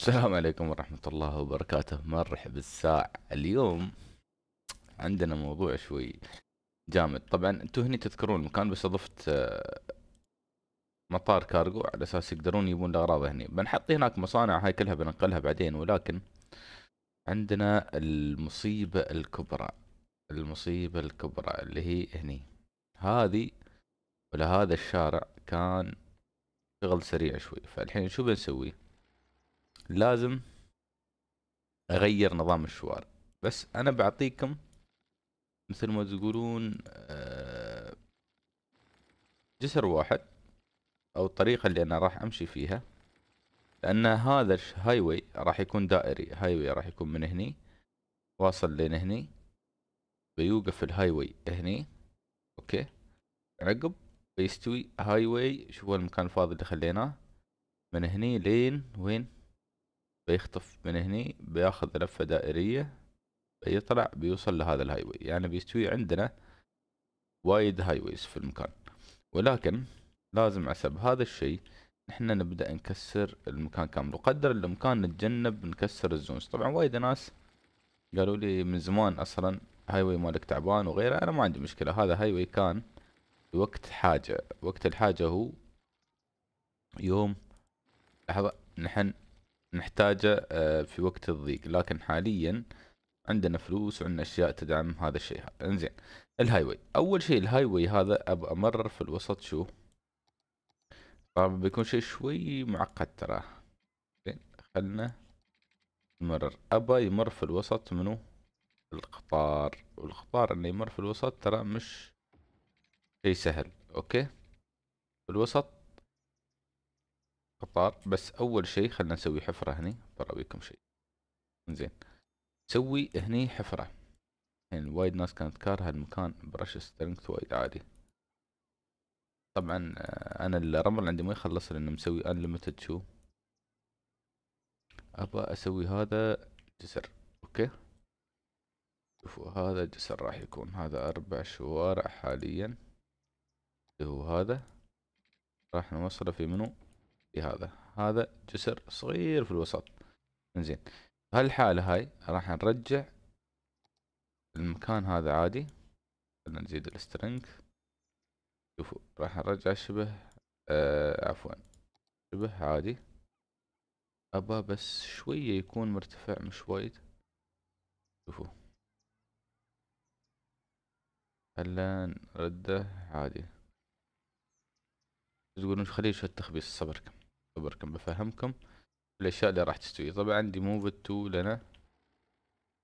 السلام عليكم ورحمة الله وبركاته مرحب الساعة اليوم عندنا موضوع شوي جامد طبعا انتوا هني تذكرون المكان بس اضفت آه، مطار كارغو على اساس يقدرون يبون الاغراض هني بنحط هناك مصانع هاي كلها بنقلها بعدين ولكن عندنا المصيبة الكبرى المصيبة الكبرى اللي هي هني هذه ولا هذا الشارع كان شغل سريع شوي فالحين شو بنسوي لازم اغير نظام الشوارع بس انا بعطيكم مثل ما تقولون آه، جسر واحد او الطريقه اللي انا راح امشي فيها لان هذا الهاي واي راح يكون دائري هاي واي راح يكون من هني واصل لين هني بيوقف الهاي واي هني اوكي عقب بيستوي هاي واي شوفوا المكان الفاضي اللي خليناه من هني لين وين بيخطف من هني بياخذ لفة دائرية بيطلع بيوصل لهذا الهاي واي يعني بيستوي عندنا وايد هاي في المكان ولكن لازم عسب هذا الشيء نحن نبدأ نكسر المكان كامل وقدر الإمكان نتجنب نكسر الزونز طبعا وايد ناس قالوا لي من زمان أصلا هاي واي مالك تعبان وغيره أنا ما عندي مشكلة هذا هاي واي كان وقت حاجة وقت الحاجة هو يوم لحظة نحن نحتاجه آه، في وقت الضيق لكن حاليا عندنا فلوس وعندنا اشياء تدعم هذا الشيء انزين الهاي واي اول شيء الهاي واي هذا ابى امرر في الوسط شو بيكون شيء شوي معقد ترى زين خلنا نمرر ابى يمر في الوسط منو القطار والقطار انه يمر في الوسط ترى مش شيء سهل اوكي في الوسط قطار بس اول شيء خلنا نسوي حفره هني براويكم طيب، شيء زين سوي هني حفره يعني وايد ناس كانت كارهه المكان برش سترينث وايد عادي طبعا آه، انا الرمل عندي ما يخلص لانه مسوي انليمتد شو ابى اسوي هذا جسر اوكي شوفوا هذا جسر راح يكون هذا اربع شوارع حاليا اللي هو هذا راح نوصله في منو في إيه هذا هذا جسر صغير في الوسط انزين بهالحالة هاي راح نرجع المكان هذا عادي خلنا نزيد السترنج شوفوا راح نرجع شبه آه عفوا شبه عادي أبا بس شوية يكون مرتفع مش وايد شوفوا هلا نرده عادي تقولون خليه شوية تخبيص صبركم اختبركم بفهمكم الاشياء اللي راح تستوي طبعا عندي موف تو لنا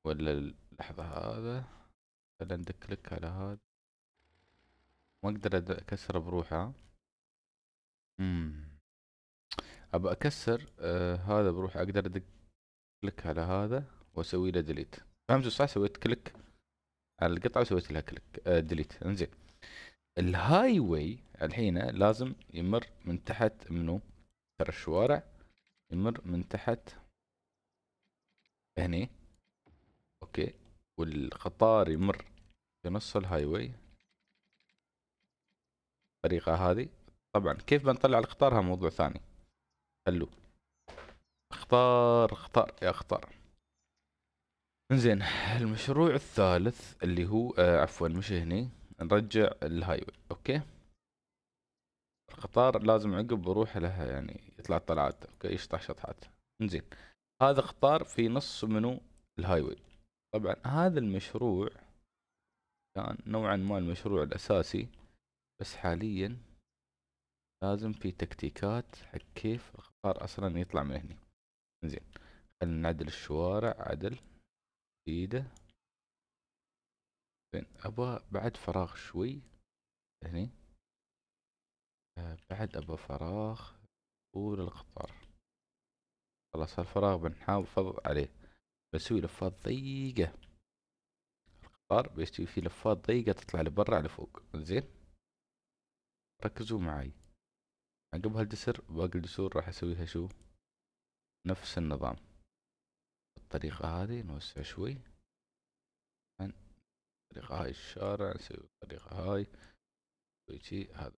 ولا اللحظة هذا خلنا ندك على هذا ما اقدر اكسر بروحه امم ابى اكسر آه هذا بروحه اقدر ادق كليك على هذا واسوي له ديليت فهمتوا صح سويت كليك على القطعة وسويت لها كليك آه ديليت انزين الهاي واي الحين لازم يمر من تحت منو ترى الشوارع يمر من تحت هني اوكي والقطار يمر في نص الهاي واي الطريقة هذه طبعا كيف بنطلع القطار هذا موضوع ثاني خلو اختار اختار يا اختار انزين المشروع الثالث اللي هو آه عفوا مش هني نرجع الهاي واي اوكي القطار لازم عقب بروح لها يعني يطلع طلعات اوكي يشطح شطحات زين هذا قطار في نص منو الهاي واي طبعا هذا المشروع كان نوعا ما المشروع الاساسي بس حاليا لازم في تكتيكات حق كيف القطار اصلا يطلع من هني زين خلينا نعدل الشوارع عدل ايده زين ابغى بعد فراغ شوي هني آه، بعد أبو فراغ قول القطار خلاص هالفراغ بنحاول فض عليه بسوي لفات ضيقة القطار بيستوي فيه لفات ضيقة تطلع لبرا على فوق زين ركزوا معي عقب هالجسر باقي الجسور راح اسويها شو نفس النظام بالطريقة هذه نوسع شوي الطريقة هاي الشارع نسوي الطريقة هاي نسوي هذا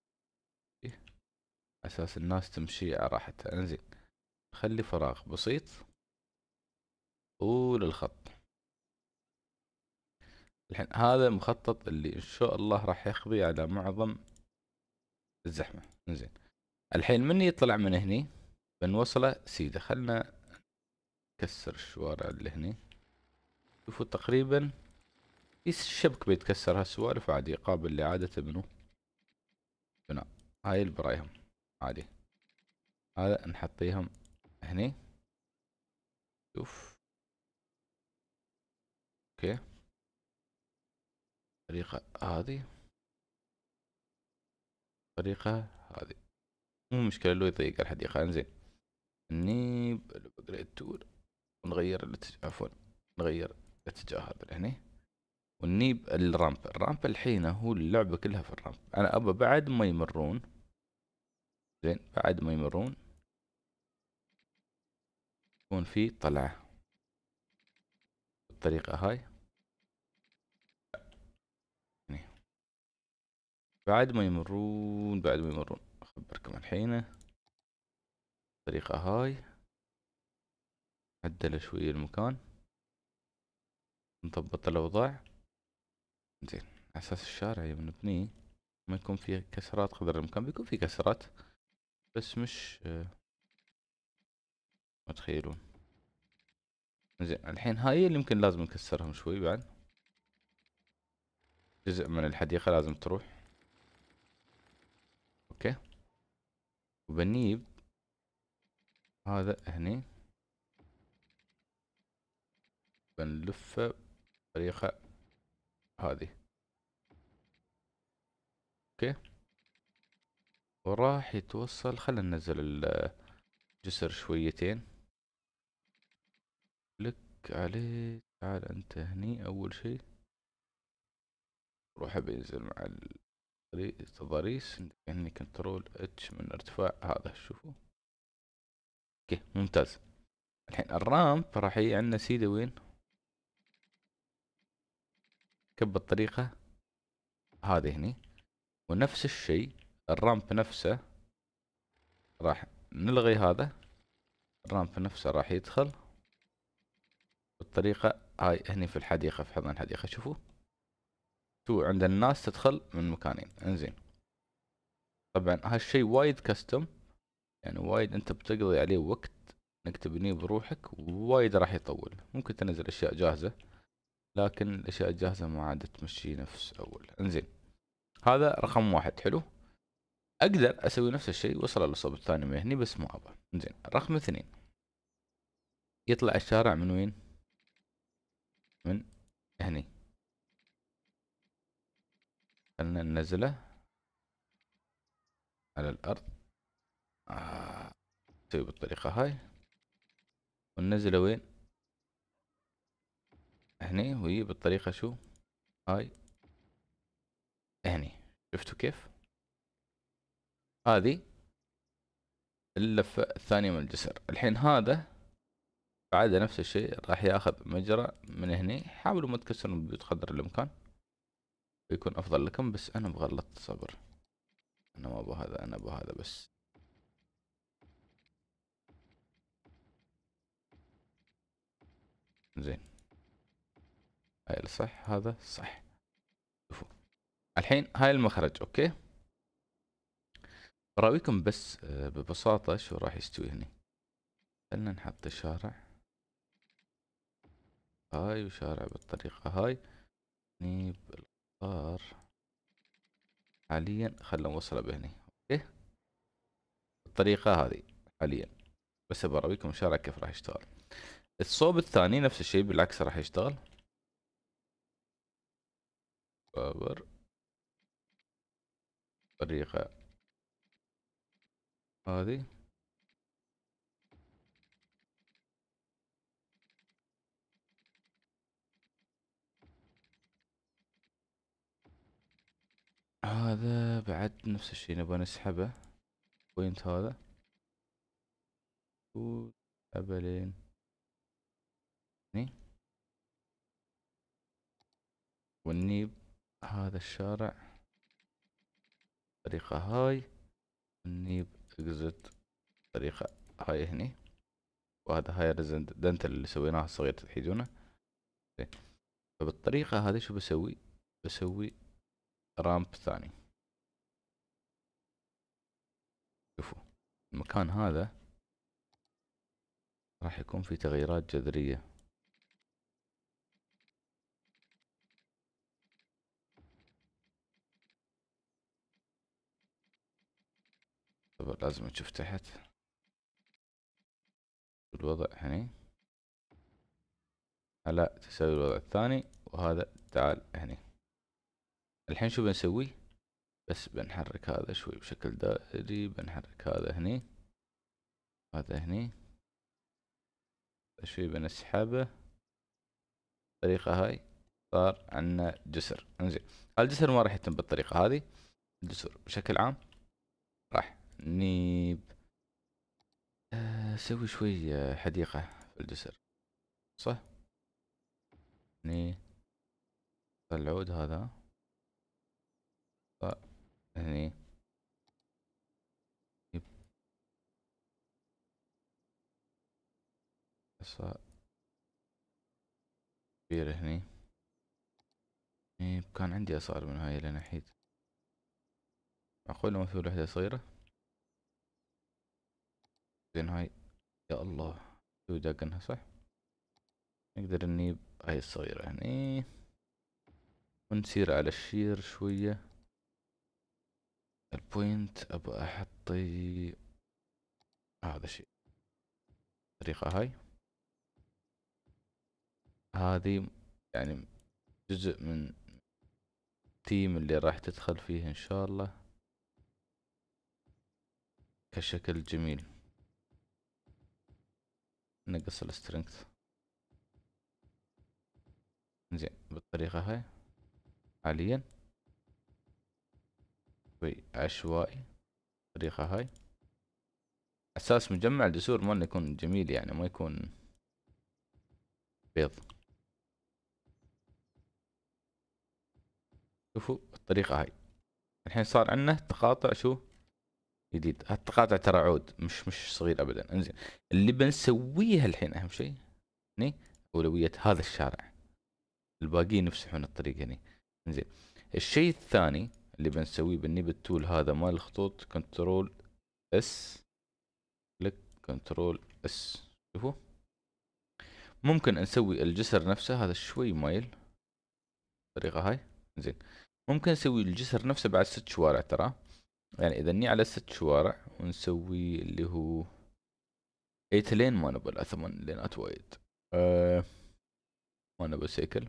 إيه. اساس الناس تمشي على راحتها انزين خلي فراغ بسيط وللخط الحين هذا مخطط اللي ان شاء الله راح يقضي على معظم الزحمة انزين الحين من يطلع من هني بنوصله سيدة خلنا نكسر الشوارع اللي هني شوفوا تقريبا الشبك بيتكسر هالسوالف عادي قابل لإعادة بنو بناء هاي البرايهم عادي هذا نحطيهم هني شوف اوكي طريقة هذه طريقة هذه مو مشكلة لو يضيق الحديقة انزين هني بجريد تول ونغير الاتجاه عفوا نغير الاتجاه هذا هني والنيب الرامب الرامب الحين هو اللعبة كلها في الرامب انا ابى بعد ما يمرون زين بعد ما يمرون يكون في طلعة بالطريقة هاي يعني بعد ما يمرون بعد ما يمرون أخبركم الحين الطريقة هاي عدل شوية المكان نضبط الأوضاع زين على أساس الشارع يبني ما يكون فيه كسرات قدر الإمكان بيكون فيه كسرات بس مش ما تخيلون زين الحين هاي اللي يمكن لازم نكسرهم شوي بعد جزء من الحديقة لازم تروح اوكي وبنيب هذا هني بنلفه بطريقة هذه اوكي وراح يتوصل خلينا ننزل الجسر شويتين لك عليه تعال انت هني اول شي روح بينزل مع التضاريس هني كنترول اتش من ارتفاع هذا شوفوا اوكي ممتاز الحين الرامب راح يجي عندنا سيدي وين كب الطريقة هذه هني ونفس الشيء الرامب نفسه راح نلغي هذا الرامب نفسه راح يدخل بالطريقة هاي هني في الحديقة في حضن الحديقة شوفوا شو عند الناس تدخل من مكانين انزين طبعا هالشي وايد كاستم يعني وايد انت بتقضي عليه وقت انك تبنيه بروحك وايد راح يطول ممكن تنزل اشياء جاهزة لكن الاشياء الجاهزة ما عادت تمشي نفس اول انزين هذا رقم واحد حلو اقدر اسوي نفس الشيء واصل للصوب الثاني مهني بس مو ابغى زين رقم اثنين يطلع الشارع من وين من هني خلنا ننزله على الارض آه. نسوي بالطريقة هاي وننزله وين هني وهي بالطريقة شو هاي هني شفتوا كيف هذه اللفة الثانية من الجسر الحين هذا بعد نفس الشيء راح ياخذ مجرى من هني حاولوا ما تكسرون البيوت قدر الامكان بيكون افضل لكم بس انا بغلط صبر انا ما ابغى هذا انا ابغى هذا بس زين هاي الصح هذا صح شوفوا الحين هاي المخرج اوكي براويكم بس آه، ببساطة شو راح يستوي هني خلنا نحط الشارع هاي وشارع بالطريقة هاي هني بالقطار حاليا خلنا نوصله بهني اوكي بالطريقة هذي حاليا بس براويكم الشارع كيف راح يشتغل الصوب الثاني نفس الشيء بالعكس راح يشتغل بابر طريقة هذه هذا بعد نفس الشيء نبغى نسحبه بوينت هذا ونسحبه لين هني والنيب هذا الشارع الطريقة هاي والنيب اكزت طريقة هاي هني وهذا هاي ريزنت دنتل اللي سويناها الصغير تحيدونه زين فبالطريقة هذه شو بسوي بسوي رامب ثاني شوفوا المكان هذا راح يكون في تغييرات جذرية لازم تشوف تحت الوضع هني على تساوي الوضع الثاني وهذا تعال هني الحين شو بنسوي بس بنحرك هذا شوي بشكل دائري بنحرك هذا هني هذا هني شوي بنسحبه الطريقة هاي صار عندنا جسر انزين الجسر ما راح يتم بالطريقة هذه الجسر بشكل عام نيب آه، سوي شوي آه، حديقة في الجسر صح هني العود هذا هني حصى كبير هني كان عندي أصغر من هاي لنحيد معقول مثل وحدة صغيرة بعدين هاي يا الله شو داقنها صح نقدر نجيب هاي الصغيرة هني ونسير على الشير شوية البوينت ابغى احطي هذا الشيء الطريقة هاي هذه يعني جزء من التيم اللي راح تدخل فيه ان شاء الله كشكل جميل نقص السترينث زين بالطريقة هاي حاليا شوي عشوائي بالطريقة هاي اساس مجمع الجسور مالنا يكون جميل يعني ما يكون بيض شوفوا الطريقة هاي الحين صار عندنا تقاطع شو جديد التقاطع ترى عود مش مش صغير ابدا انزين اللي بنسويها الحين اهم شيء هني اولويه هذا الشارع الباقيين يفسحون الطريق هني انزين الشيء الثاني اللي بنسويه بني بالتول هذا مال الخطوط كنترول اس كليك كنترول اس شوفوا ممكن نسوي الجسر نفسه هذا شوي مايل الطريقه هاي زين ممكن نسوي الجسر نفسه بعد ست شوارع ترى يعني اذا ني على ست شوارع ونسوي اللي هو ايت لين ما نبغى ثمان لينات وايد آه، ما نبغى سيكل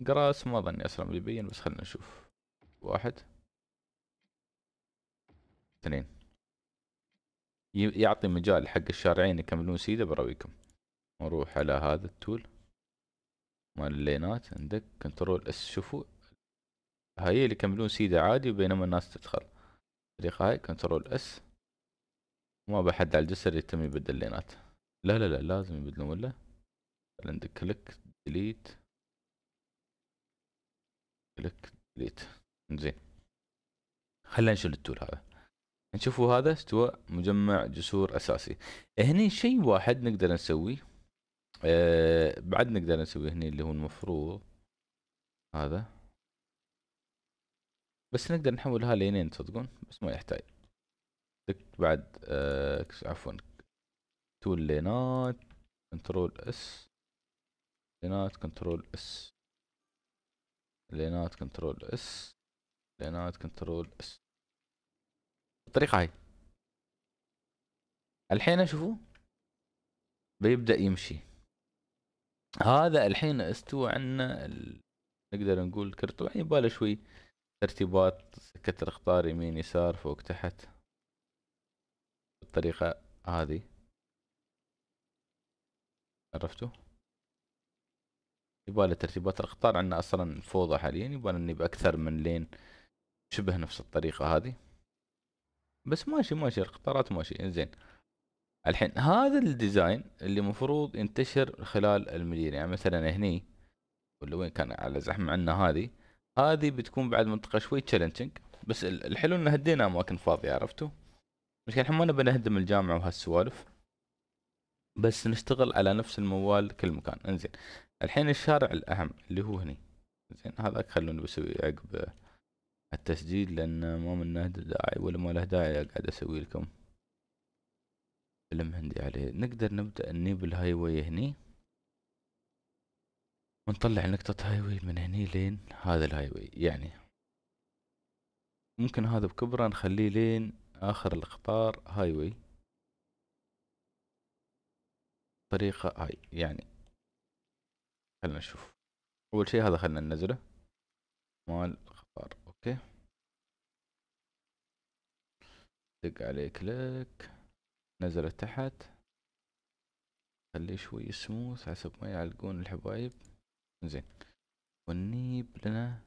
جراس ما ظني اصلا بيبين بس خلنا نشوف واحد اثنين يعطي مجال حق الشارعين يكملون سيده براويكم نروح على هذا التول مال اللينات عندك كنترول اس شوفوا هاي اللي يكملون سيده عادي بينما الناس تدخل رقاي كنترول اس وما بحد على الجسر يتم يبدل لينات لا لا لا لازم يبدلون ولا عندك كليك ديليت كليك ديليت زين خلينا نشيل التول هذا نشوفوا هذا استوى مجمع جسور اساسي هني شيء واحد نقدر نسويه أه بعد نقدر نسوي هني اللي هو المفروض هذا بس نقدر نحولها لينين تصدقون بس ما يحتاج بعد آه عفوا تول لينات كنترول اس لينات كنترول اس لينات كنترول اس لينات كنترول اس بالطريقة هاي الحين شوفوا بيبدأ يمشي هذا الحين استوى عنا ال... نقدر نقول كرتو الحين يعني يبالي شوي ترتيبات سكة الاخطار يمين يسار فوق تحت بالطريقة هذه عرفتوا يبالي ترتيبات الاخطار عندنا اصلا فوضى حاليا يبالي اني باكثر من لين شبه نفس الطريقة هذه بس ماشي ماشي القطارات ماشي انزين الحين هذا الديزاين اللي مفروض ينتشر خلال المدينة يعني مثلا هني ولا وين كان على زحمة عندنا هذه هذه بتكون بعد منطقه شوي تشالنجينج بس الحلو ان هدينا اماكن فاضيه عرفتوا مشان الحين ما نبي نهدم الجامعه وهالسوالف بس نشتغل على نفس الموال كل مكان انزين الحين الشارع الاهم اللي هو هني زين هذا خلوني بسوي عقب التسجيل لان ما منه داعي ولا ما له داعي قاعد اسوي لكم فيلم هندي عليه نقدر نبدا نجيب الهاي واي هني ونطلع نقطة هاي واي من هني لين هذا الهاي واي يعني ممكن هذا بكبره نخليه لين آخر القطار هاي واي طريقة هاي يعني خلنا نشوف أول شي هذا خلنا ننزله مال القطار أوكي دق عليه كليك نزله تحت خليه شوي سموث حسب ما يعلقون الحبايب زين ونجيب لنا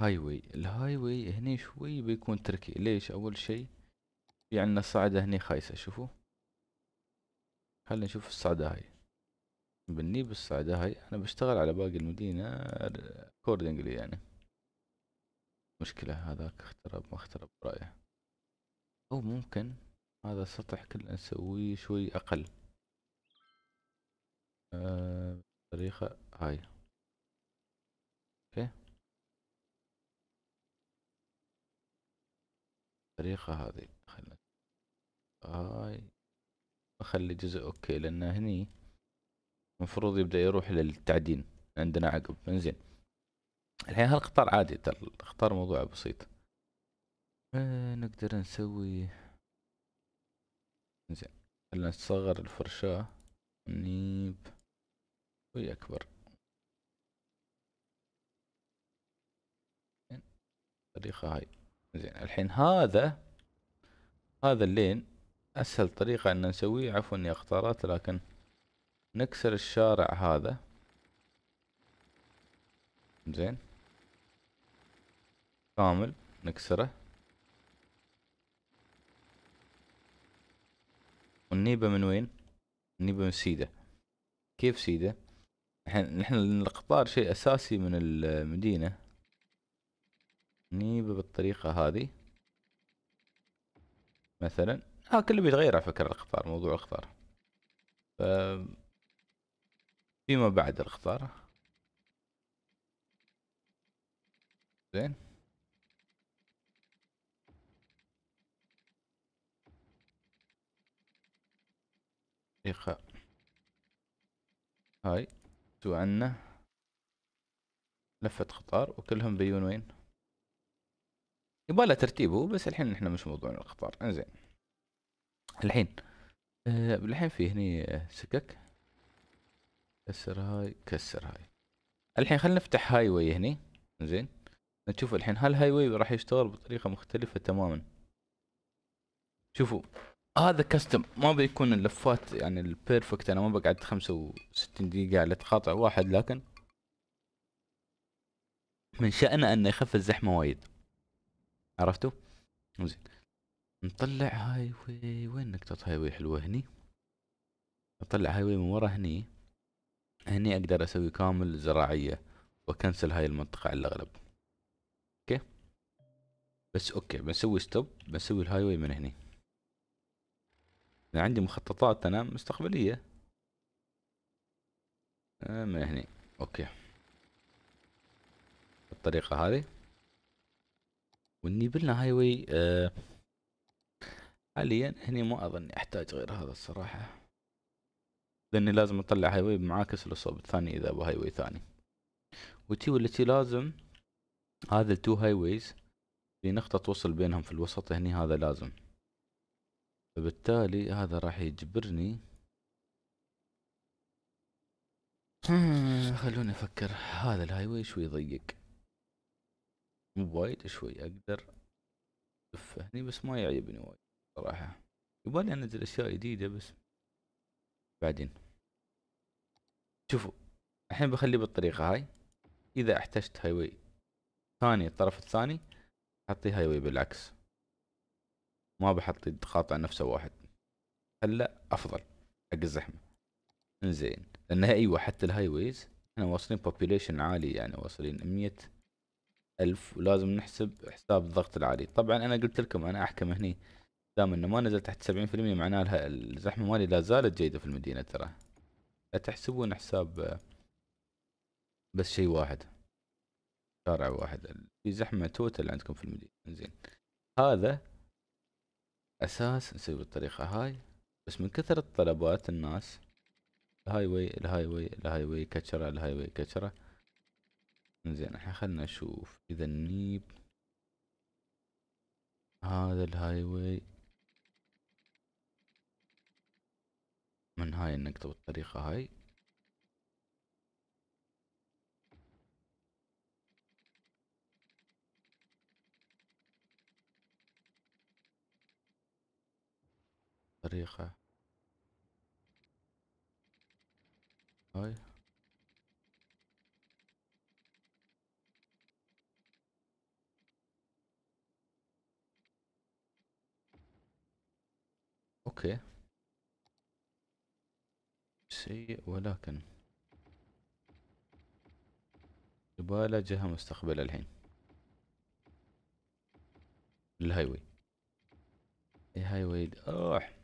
هاي واي الهاي واي هني شوي بيكون تركي ليش اول شي في عنا صعدة هني خايسة شوفوا خلينا نشوف الصعدة هاي بنيب الصعدة هاي انا بشتغل على باقي المدينة اكوردنجلي يعني مشكلة هذاك اخترب ما اخترب رأيه او ممكن هذا السطح كله نسويه شوي اقل آه، طريقة هاي اوكي طريقة هذي خلنا هاي اخلي جزء اوكي لان هني المفروض يبدأ يروح للتعدين عندنا عقب انزين الحين هالقطار عادي ترى القطار موضوع بسيط آه نقدر نسوي زين خلنا نصغر الفرشاة نيب اكبر طريقة هاي زين الحين هذا هذا اللين اسهل طريقة ان نسويه عفوا يا اختارات لكن نكسر الشارع هذا زين كامل نكسره والنيبة من وين؟ النيبة من سيدة كيف سيدة؟ الحين نحن القطار شيء اساسي من المدينه نجيبه بالطريقه هذه مثلا ها كله بيتغير على فكره القطار موضوع القطار ف فيما بعد القطار زين دقيقة هاي عنا لفة قطار وكلهم بيون وين يبغى ترتيبه بس الحين احنا مش موضوعنا القطار انزين الحين أه الحين في هني آه، سكك كسر هاي كسر هاي الحين خلينا نفتح هاي واي هني انزين نشوف الحين هل هاي واي راح يشتغل بطريقه مختلفه تماما شوفوا هذا كاستم ما بيكون اللفات يعني البيرفكت انا ما بقعد 65 دقيقة على تقاطع واحد لكن من شأنه انه يخف الزحمة وايد عرفتوا؟ زين نطلع هاي واي وين نقطة هاي واي حلوة هني نطلع هاي واي من ورا هني هني اقدر اسوي كامل زراعية واكنسل هاي المنطقة على الاغلب اوكي بس اوكي بنسوي ستوب بنسوي الهاي واي من هني انا عندي مخططات انا مستقبليه آه، من هني اوكي بالطريقه هذه والنيبلنا هاي واي آه حاليا هني ما اظن احتاج غير هذا الصراحه لاني لازم اطلع هاي واي معاكس للصوب الثاني اذا ابو هاي واي ثاني وتي والتي لازم هذا التو هاي ويز في نقطه توصل بينهم في الوسط هني هذا لازم فبالتالي هذا راح يجبرني خلوني افكر هذا الهاي واي شوي ضيق مو وايد شوي اقدر افه هني بس ما يعجبني وايد صراحة يبالي انزل اشياء جديدة بس بعدين شوفوا الحين بخليه بالطريقة هاي اذا احتجت هاي واي ثاني الطرف الثاني حطي هاي واي بالعكس ما بحط الخط على نفسه واحد هلا افضل حق الزحمه انزين لان ايوه حتى الهاي ويز احنا واصلين بوبيليشن عالي يعني واصلين مية ألف ولازم نحسب حساب الضغط العالي طبعا أنا قلت لكم أنا أحكم هني دام إنه ما نزل تحت سبعين في المية معناها الزحمة مالي لا زالت جيدة في المدينة ترى لا تحسبون حساب بس شيء واحد شارع واحد في زحمة توتال عندكم في المدينة زين هذا اساس نسوي بالطريقة هاي بس من كثر الطلبات الناس الهاي واي الهاي واي الهاي واي كتشرة الهاي واي كتشرة زين احنا خلنا نشوف اذا النيب هذا الهاي واي من هاي النقطة بالطريقة هاي الطريقة هاي طيب. اوكي سيء ولكن زبالة جهة مستقبلة الحين الهاي الهايوي إيه، اوح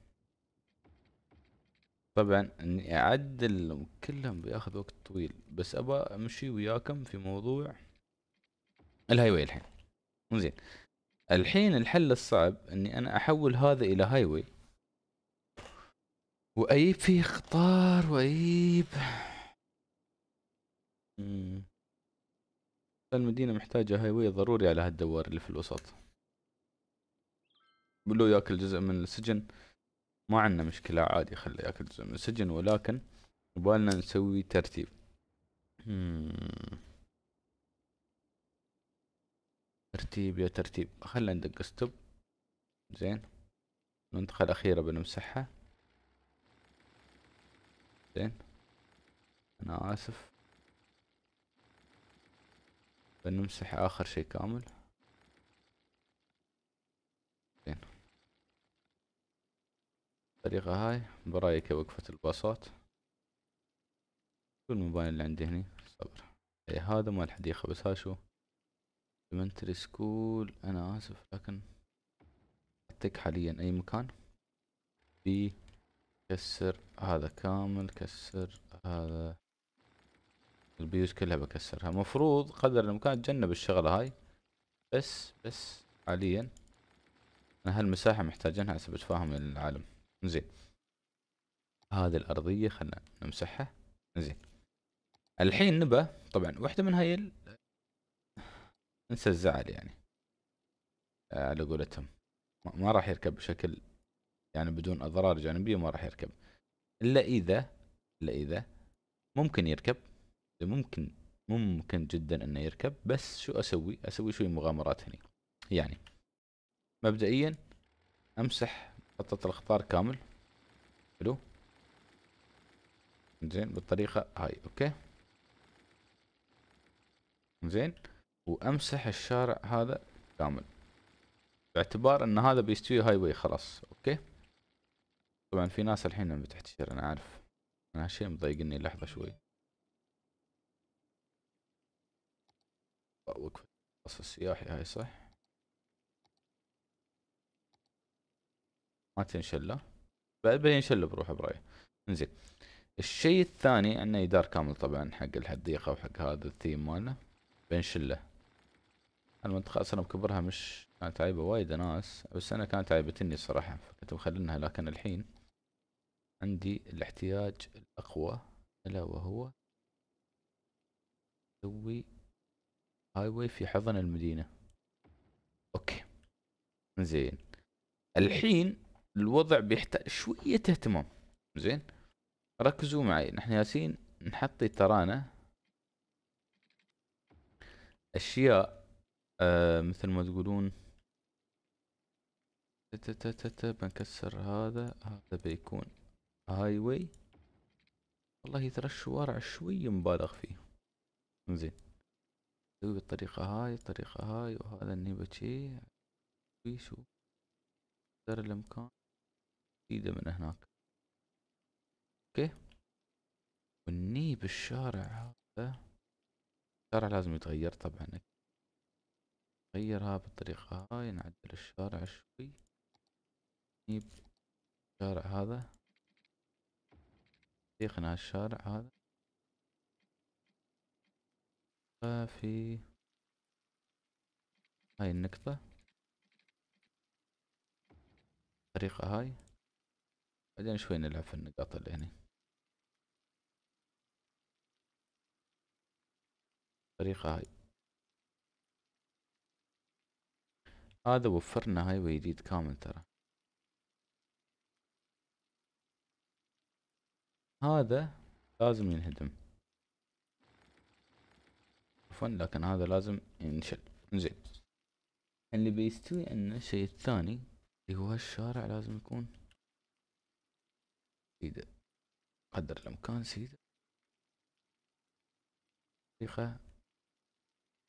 طبعا اني اعدل كلهم بياخذ وقت طويل بس ابى امشي وياكم في موضوع الهاي واي الحين زين الحين الحل الصعب اني انا احول هذا الى هاي واي واجيب فيه قطار واجيب المدينة محتاجة هاي واي ضروري على هالدوار اللي في الوسط بلو ياكل جزء من السجن ما عندنا مشكلة عادي خلي ياكل جزء من السجن ولكن يبالنا نسوي ترتيب ترتيب يا ترتيب خلينا ندق ستوب زين المنطقة الأخيرة بنمسحها زين أنا آسف بنمسح آخر شي كامل الطريقة هاي برايك وقفة الباصات شو الموبايل اللي عندي هني صبر اي هذا مال حديقة بس ها شو المنتري سكول انا اسف لكن اتك حاليا اي مكان بي كسر هذا كامل كسر هذا البيوت كلها بكسرها مفروض قدر الامكان تجنب الشغلة هاي بس بس حاليا انا هالمساحة محتاجينها حسب اتفاهم العالم زين هذه الارضيه خلنا نمسحها زين الحين نبى طبعا واحده من هاي ال... ننسى الزعل يعني آه، على قولتهم ما راح يركب بشكل يعني بدون اضرار جانبيه ما راح يركب الا اذا الا اذا ممكن يركب ممكن ممكن جدا انه يركب بس شو اسوي اسوي شوي مغامرات هنا يعني مبدئيا امسح حطيت الخطار كامل حلو زين بالطريقة هاي اوكي زين وامسح الشارع هذا كامل باعتبار ان هذا بيستوي هاي واي خلاص اوكي طبعا في ناس الحين بتحتشر انا عارف انا هالشي مضايقني لحظة شوي وقفة السياحي هاي صح ما تنشله بعد ينشله بروحه برايي انزين الشيء الثاني عندنا إدار كامل طبعا حق الحديقة وحق هذا الثيم مالنا بنشله المنطقة أصلا بكبرها مش كانت عايبه وايد ناس بس أنا كانت عايبتني صراحة فكنت مخلينها لكن الحين عندي الاحتياج الأقوى ألا وهو سوي واي في حضن المدينة أوكي زين الحين الوضع بيحتاج شوية اهتمام زين ركزوا معي نحن ياسين نحطي ترانا اشياء آه مثل ما تقولون بنكسر هذا هذا بيكون هاي واي والله ترى الشوارع شوي مبالغ فيه زين نسوي بالطريقة هاي الطريقة هاي وهذا النيبتشي شوي شوف قدر الامكان جديدة من هناك اوكي والني بالشارع هذا الشارع لازم يتغير طبعا نغيرها بالطريقة هاي نعدل الشارع شوي نجيب الشارع هذا طريقنا الشارع هذا آه، في هاي النقطة الطريقة هاي بعدين شوي نلعب في النقاط اللي هنا الطريقة هاي هذا وفرنا هاي جديد كامل ترى هذا لازم ينهدم عفوا لكن هذا لازم ينشل زين اللي بيستوي ان الشيء الثاني اللي هو الشارع لازم يكون سيدا قدر الامكان سيدا طريقة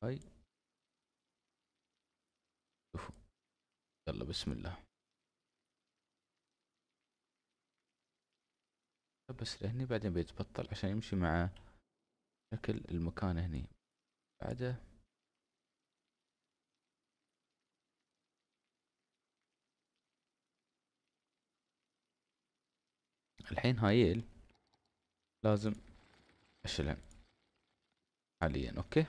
هاي شوفوا يلا بسم الله بس لهني بعدين بيتبطل عشان يمشي مع شكل المكان هني بعده الحين هايل لازم اشلها حاليا اوكي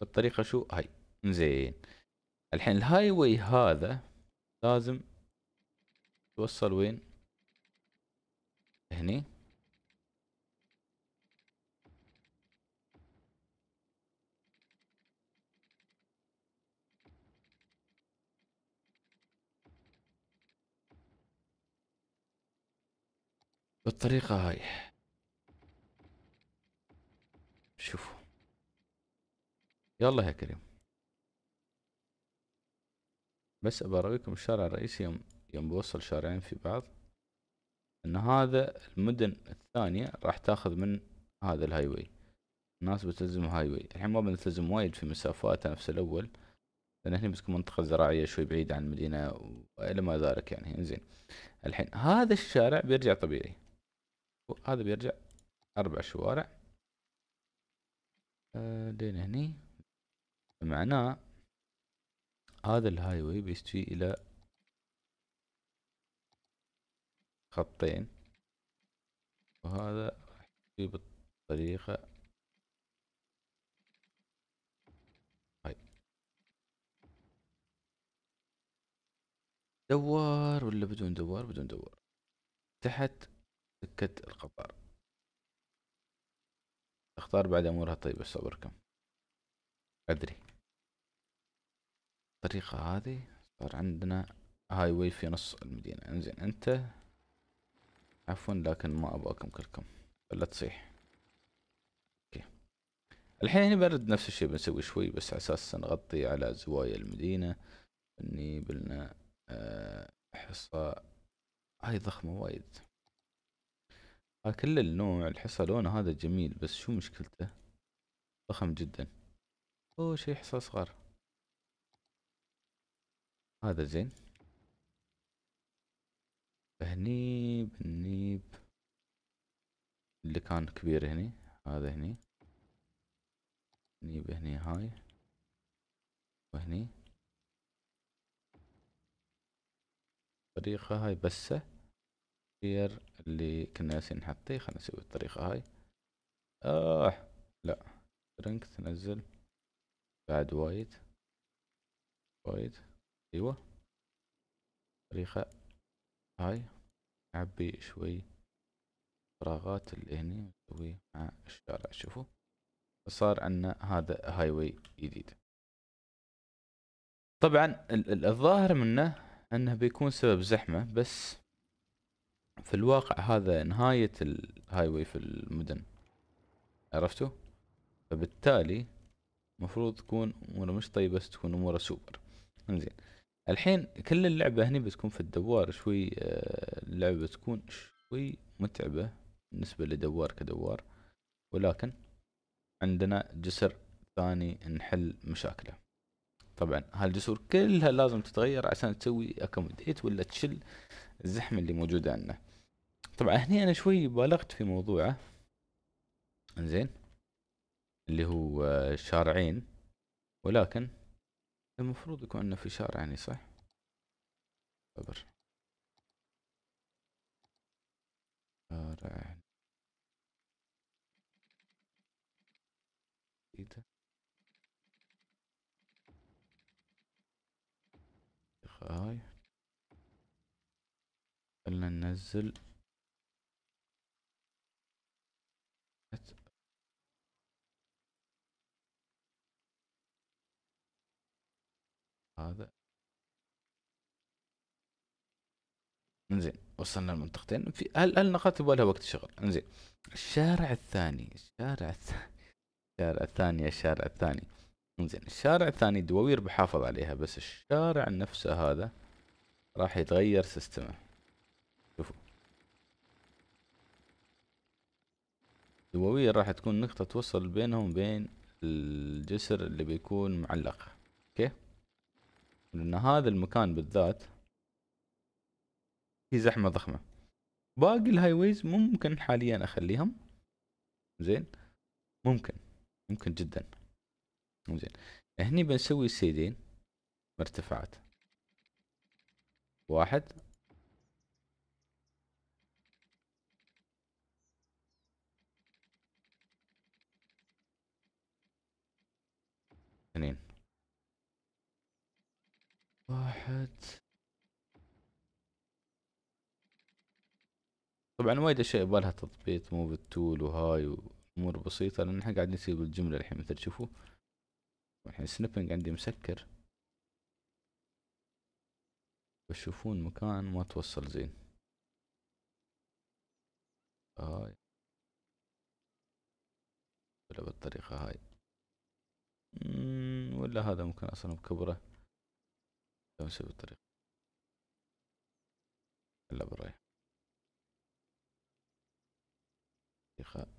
بالطريقة شو هاي زين الحين الهاي واي هذا لازم توصل وين هني بالطريقة هاي شوفوا يلا يا كريم بس اراويكم الشارع الرئيسي يوم يوم بوصل شارعين في بعض ان هذا المدن الثانية راح تاخذ من هذا الهاي واي الناس بتلزم هاي واي الحين ما بنلتزم وايد في مسافات نفس الاول لان هني بتكون منطقة زراعية شوي بعيدة عن المدينة والى ما ذلك يعني انزين الحين هذا الشارع بيرجع طبيعي هذا بيرجع أربع شوارع آه، لين هني معناه هذا الهاي واي بيستوي إلى خطين وهذا راح يستوي بالطريقة هاي دوار ولا بدون دوار بدون دوار تحت سكة القطار اختار بعد أمورها طيبة صبركم أدري الطريقة هذه صار عندنا هاي واي في نص المدينة انزين انت عفوا لكن ما ابغاكم كلكم ولا تصيح اوكي الحين هنا برد نفس الشيء بنسوي شوي بس على اساس نغطي على زوايا المدينة نجيب لنا آه، حصة هاي ضخمة وايد آه، كل النوع الحصى لونه هذا جميل بس شو مشكلته ضخم جدا اوه شي حصى صغار هذا زين هني بالنيب اللي كان كبير هني هذا هني نيب هني هاي وهني طريقة هاي بسه غير اللي كنا ناسين نحطيه خلينا نسوي الطريقة هاي آه لا رنك تنزل بعد وايد وايد ايوه الطريقة هاي نعبي شوي فراغات اللي هني نسوي مع الشارع شوفوا صار عندنا هذا هاي واي جديد طبعا الظاهر منه انه بيكون سبب زحمة بس في الواقع هذا نهاية الهاي واي في المدن عرفتوا فبالتالي المفروض تكون اموره مش طيبة بس تكون اموره سوبر انزين الحين كل اللعبة هني بتكون في الدوار شوي آه، اللعبة تكون شوي متعبة بالنسبة لدوار كدوار ولكن عندنا جسر ثاني نحل مشاكله طبعا هالجسور كلها لازم تتغير عشان تسوي اكوموديت ولا تشل الزحمة اللي موجودة عندنا طبعا هني انا شوي بالغت في موضوعه انزين اللي هو آه، شارعين ولكن المفروض يكون انه في شارع يعني صح صبر شارع هاي خلنا ننزل هذا انزين وصلنا لمنطقتين في هل النقاط يبغى لها وقت شغل انزين الشارع الثاني الشارع الثاني الشارع الثاني الشارع الثاني انزين الشارع الثاني الدواوير بحافظ عليها بس الشارع نفسه هذا راح يتغير سيستمه شوفوا الدواوير راح تكون نقطة توصل بينهم وبين الجسر اللي بيكون معلق اوكي لأن هذا المكان بالذات في زحمة ضخمة باقي ويز ممكن حاليا أخليهم زين ممكن ممكن جدا زين هني بنسوي سيدين مرتفعات واحد اثنين واحد طبعا وايد اشياء يبالها تضبيط مو بالتول وهاي وامور بسيطة لان احنا قاعدين نسيب الجملة الحين مثل تشوفوا الحين سنيبنج عندي مسكر تشوفون مكان ما توصل زين هاي ولا بالطريقة هاي ولا هذا ممكن اصلا بكبره امشي بالطريق هلا برايح دقيقة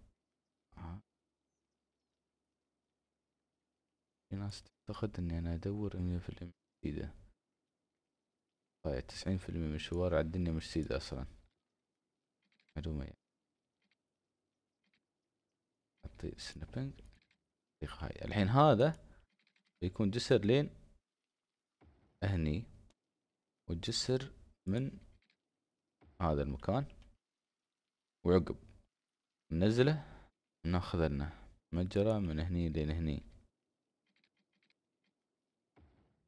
في ناس تعتقد اني انا ادور مية في جديدة طيب تسعين في المية من الشوارع الدنيا مش سيدة اصلا معلومة يعني اعطي سنابينج الحين هذا بيكون جسر لين هني والجسر من هذا المكان وعقب ننزله ناخذ لنا مجرى من هني لين هني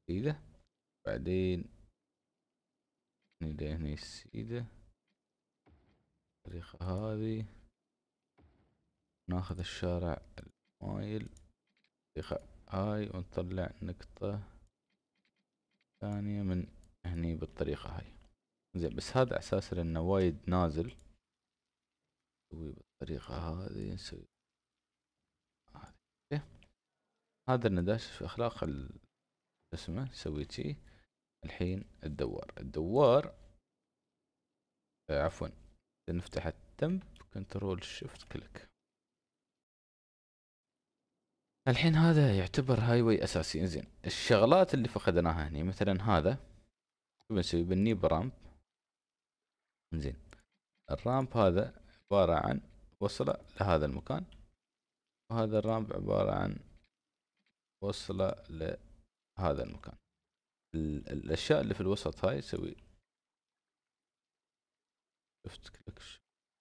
سيدة بعدين هني لين هني سيدة الطريقة هذي ناخذ الشارع المايل الطريقة هاي ونطلع نقطة ثانية من هني بالطريقة هاي زين بس هذا اساس لانه وايد نازل نسوي بالطريقة هذي نسوي هذا النداش في اخلاق ال اسمه نسوي شي الحين الدوار الدوار آه، عفوا نفتح التمب كنترول شيفت كليك الحين هذا يعتبر هاي واي اساسي زين الشغلات اللي فقدناها هني مثلا هذا بنسوي بني برامب زين الرامب هذا عبارة عن وصلة لهذا المكان وهذا الرامب عبارة عن وصلة لهذا المكان الأشياء اللي في الوسط هاي سوي شفت كليك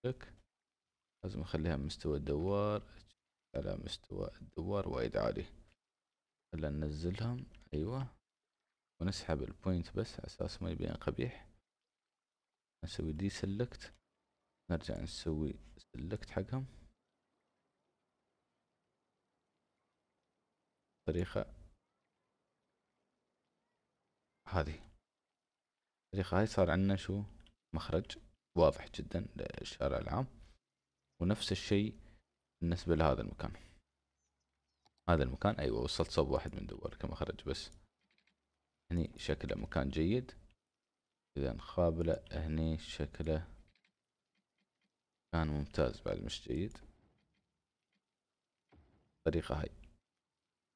كليك لازم أخليها بمستوى الدوار على مستوى الدوار وايد عالي هلا ننزلهم ايوه ونسحب البوينت بس عساس ما يبين قبيح نسوي دي سلكت نرجع نسوي سلكت حقهم طريقة هذه الطريقة هاي صار عندنا شو مخرج واضح جدا للشارع العام ونفس الشيء بالنسبة لهذا المكان هذا المكان أيوة وصلت صوب واحد من دول كما خرج بس هني شكله مكان جيد إذا خابلة هني شكله كان ممتاز بعد مش جيد الطريقة هاي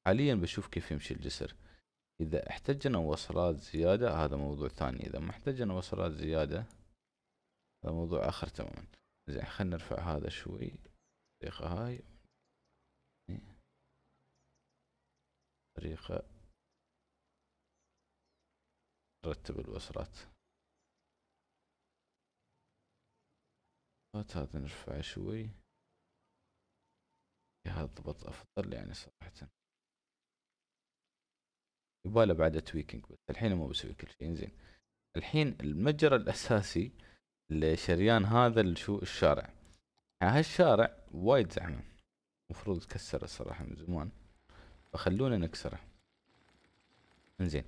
حاليا بشوف كيف يمشي الجسر إذا احتجنا وصلات زيادة هذا موضوع ثاني إذا ما احتجنا وصلات زيادة هذا موضوع آخر تماما زين خلينا نرفع هذا شوي الطريقة هاي طريقة رتب الوصلات هذا نرفع شوي هذا ضبط أفضل يعني صراحة يباله بعد تويكينج بس الحين مو بسوي كل شيء زين الحين المتجر الأساسي لشريان هذا شو الشارع هالشارع وايد زحمة المفروض تكسر الصراحة من زمان فخلونا نكسره انزين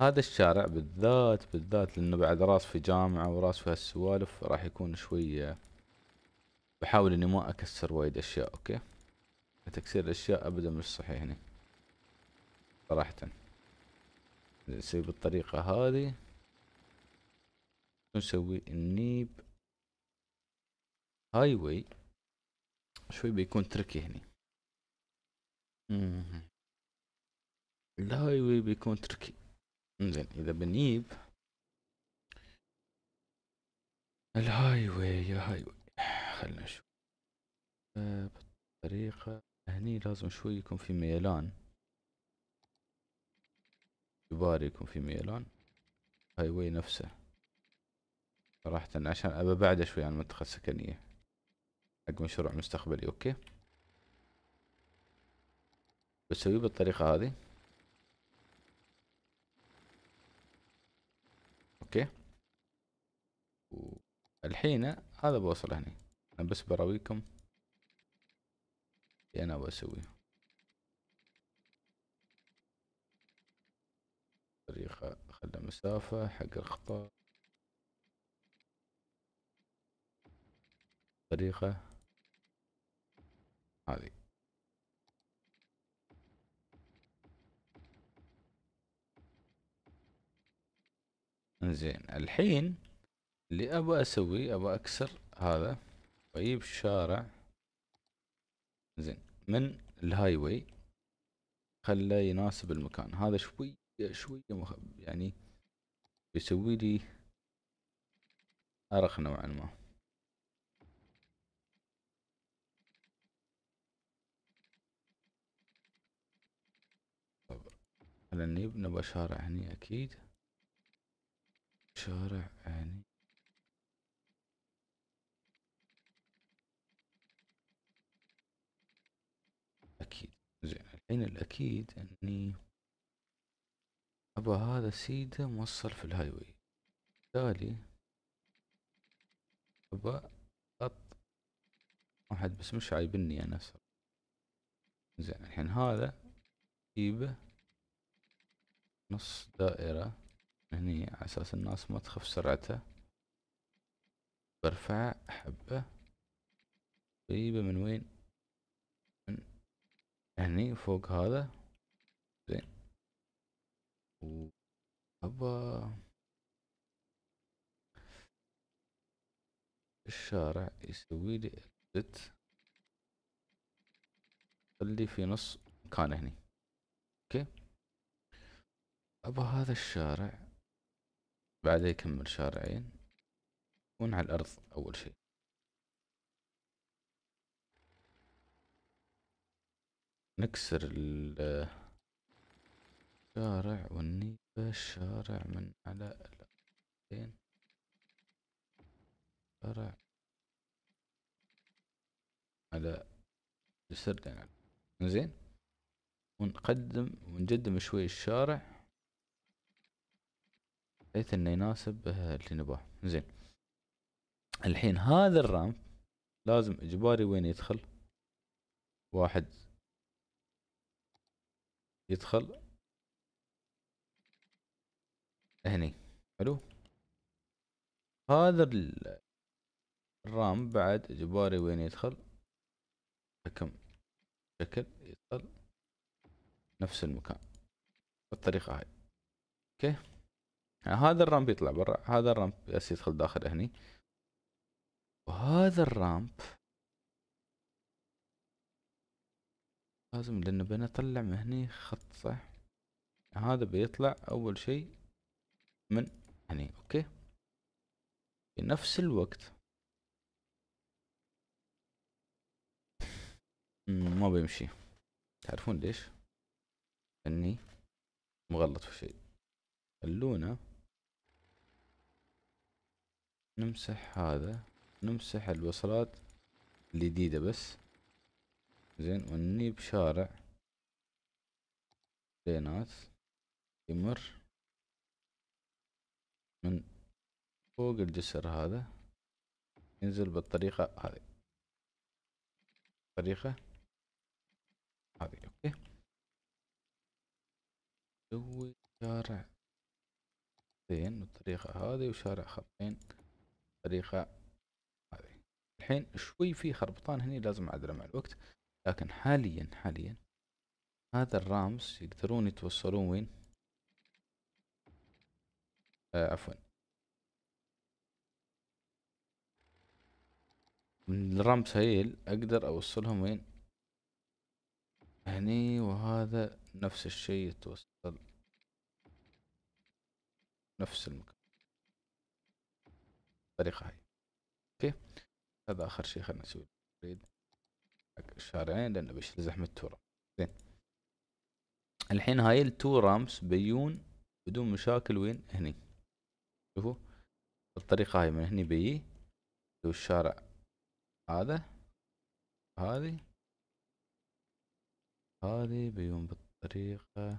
هذا الشارع بالذات بالذات لانه بعد راس في جامعة وراس في هالسوالف راح يكون شوية بحاول اني ما اكسر وايد اشياء اوكي تكسير الاشياء ابدا مش صحيح هنا صراحة نسوي بالطريقة هذه نسوي النيب هاي واي شوي بيكون تركي هني الهاي واي بيكون تركي انزين اذا بنجيب الهاي واي يا هاي واي خلنا نشوف بطريقة هني لازم شوي يكون في ميلان جبار يكون في ميلان هاي واي نفسه صراحة عشان ابى بعده شوي عن المنطقة السكنية حق مشروع مستقبلي اوكي بسويه بالطريقة هذه اوكي الحين هذا بوصل هني انا بس براويكم اللي انا بسويه طريقة خلى مسافة حق الخطأ طريقة هذه زين الحين اللي ابغى اسوي ابغى اكسر هذا واجيب شارع زين من الهاي واي خله يناسب المكان هذا شويه شوي يعني بيسوي لي ارخ نوعا ما مثلا نبغى شارع هني اكيد شارع هني اكيد زين الحين الاكيد اني ابى هذا سيده موصل في الهاي واي بالتالي ابى خط واحد بس مش عايبني انا صراحة زين الحين هذا جيبه نص دائرة هني على أساس الناس ما تخف سرعته برفع حبة قريبة من وين من هني فوق هذا زين أبا الشارع يسوي لي اكزت خلي في نص مكان هني اوكي أبغى هذا الشارع بعدها يكمل شارعين يكون على الأرض أول شيء نكسر الشارع والنيبة الشارع من على الأرضين شارع على السردين زين ونقدم ونجدم شوي الشارع بحيث انه يناسب آه، اللي نباه زين الحين هذا الرامب لازم اجباري وين يدخل واحد يدخل هني حلو هذا الرام بعد اجباري وين يدخل كم شكل يدخل نفس المكان بالطريقة هاي اوكي يعني هذا الرامب يطلع برا هذا الرامب بس يدخل داخل هني وهذا الرامب لازم لانه بنطلع من هني خط صح هذا بيطلع اول شيء من هني اوكي في نفس الوقت ما بيمشي تعرفون ليش؟ اني مغلط في شيء خلونا نمسح هذا نمسح الوصلات الجديدة بس زين ونجيب شارع بينات يمر من فوق الجسر هذا ينزل بالطريقة هذه الطريقة هذه اوكي سوي شارع خطين بالطريقة هذه وشارع خطين الطريقة هذه الحين شوي في خربطان هني لازم أعدله مع الوقت لكن حاليا حاليا هذا الرامز يقدرون يتوصلون وين آه عفوا من الرامز هيل اقدر اوصلهم وين هني وهذا نفس الشيء يتوصل نفس المكان الطريقه هاي اوكي هذا اخر شيء خلينا نسوي حق الشارعين لانه بيشيل زحمه تورم زين الحين هاي التو رامس بيون بدون مشاكل وين هني شوفوا الطريقة هاي من هني بيجي لو الشارع هذا هذه هذه بيون بالطريقة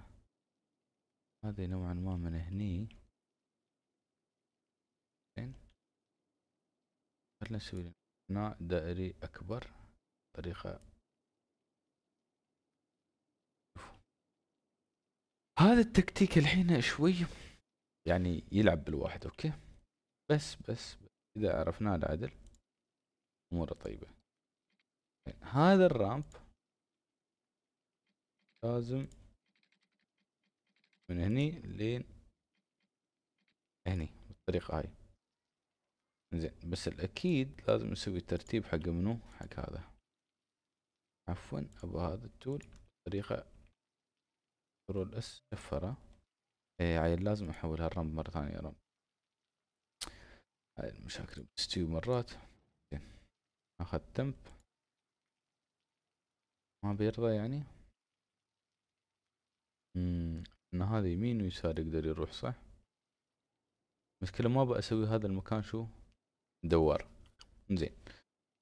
هذه نوعا ما من هني مثلا نسوي هنا دائري أكبر طريقة هذا التكتيك الحين شوي يعني يلعب بالواحد أوكي بس بس, بس. إذا عرفناه العدل أموره طيبة يعني هذا الرامب لازم من هني لين هني بالطريقة هاي زين بس الأكيد لازم نسوي ترتيب حق منو حق هذا عفوا أبو هذا التول طريقه رول اس شفرة اي عيل لازم أحولها الرمب مرة ثانية رمب هاي المشاكل بتستوي مرات زين تمب ما بيرضى يعني امم ان هذا يمين ويسار يقدر يروح صح المشكلة ما بسوي هذا المكان شو دوار زين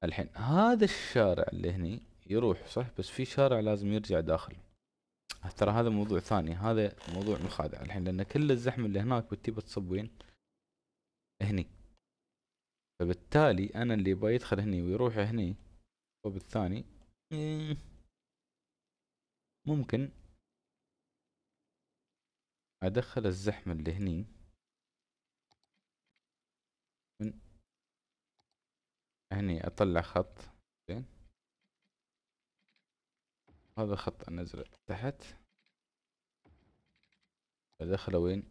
الحين هذا الشارع اللي هني يروح صح بس في شارع لازم يرجع داخل ترى هذا موضوع ثاني هذا موضوع مخادع الحين لان كل الزحمه اللي هناك بتجي بتصب وين هني فبالتالي انا اللي يبغى يدخل هني ويروح هني وبالثاني ممكن ادخل الزحمه اللي هني هني اطلع خط زين هذا خط انزله تحت ادخله وين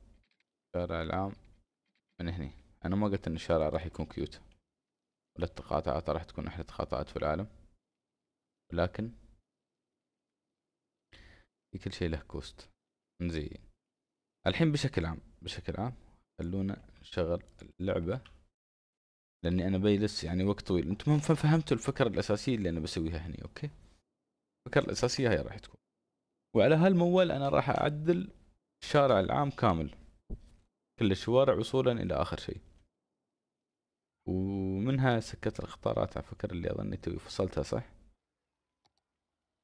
الشارع العام من هني انا ما قلت ان الشارع راح يكون كيوت ولا التقاطعات راح تكون احلى تقاطعات في العالم ولكن في كل شيء له كوست زين الحين بشكل عام بشكل عام خلونا نشغل اللعبة لاني انا بجلس يعني وقت طويل انتم ما فهمتوا الفكره الاساسيه اللي انا بسويها هني اوكي الفكره الاساسيه هي راح تكون وعلى هالموال انا راح اعدل الشارع العام كامل كل الشوارع وصولا الى اخر شيء ومنها سكة الاختارات على فكرة اللي اظني توي فصلتها صح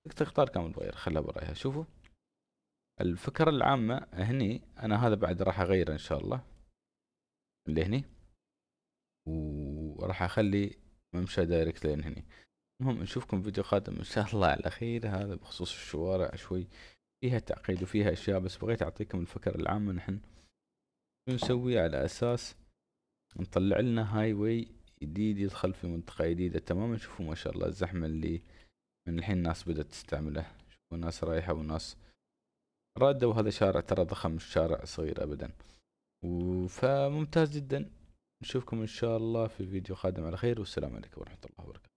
سكة اختار كامل بغير خلها برايها شوفوا الفكرة العامة هني انا هذا بعد راح اغيره ان شاء الله اللي هني وراح اخلي ممشى دايركت لين هني المهم نشوفكم فيديو قادم ان شاء الله على خير هذا بخصوص الشوارع شوي فيها تعقيد وفيها اشياء بس بغيت اعطيكم الفكرة العامة نحن شو نسوي على اساس نطلع لنا هاي واي جديد يدخل في منطقة جديدة تماما شوفوا ما شاء الله الزحمة اللي من الحين الناس بدأت تستعمله شوفوا الناس رايحة وناس رادة وهذا شارع ترى ضخم مش شارع صغير أبدا فممتاز جدا نشوفكم إن شاء الله في فيديو قادم على خير والسلام عليكم ورحمة الله وبركاته